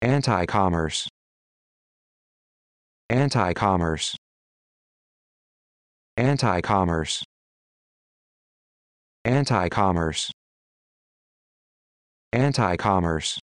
Anti-commerce. Anti-commerce. Anti-commerce. Anti-commerce. Anti-commerce.